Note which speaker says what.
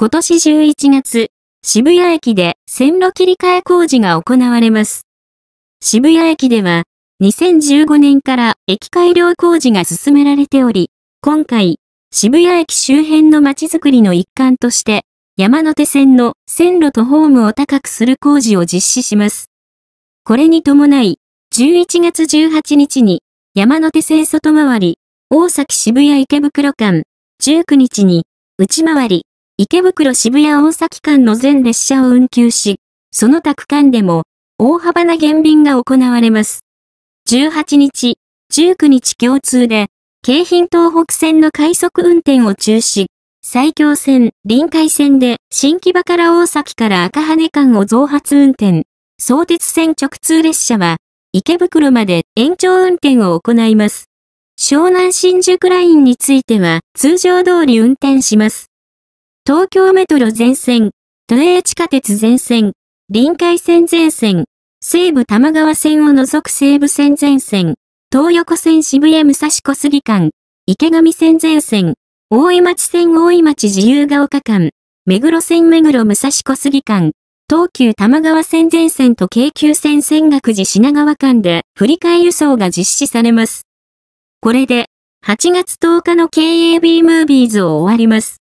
Speaker 1: 今年11月、渋谷駅で線路切り替え工事が行われます。渋谷駅では、2015年から駅改良工事が進められており、今回、渋谷駅周辺の街づくりの一環として、山手線の線路とホームを高くする工事を実施します。これに伴い、11月18日に山手線外回り、大崎渋谷池袋間、19日に内回り、池袋渋谷大崎間の全列車を運休し、その他区間でも大幅な減便が行われます。18日、19日共通で、京浜東北線の快速運転を中止、埼京線、臨海線で新木場から大崎から赤羽間を増発運転、相鉄線直通列車は池袋まで延長運転を行います。湘南新宿ラインについては通常通り運転します。東京メトロ全線、都営地下鉄全線、臨海線全線、西武玉川線を除く西武線全線、東横線渋谷武蔵小杉間、池上線全線、大井町線大井町自由が丘間、目黒線目黒武蔵小杉間、東急玉川線全線と京急線線岳寺品川間で振り替え輸送が実施されます。これで、8月10日の KAB ムービーズを終わります。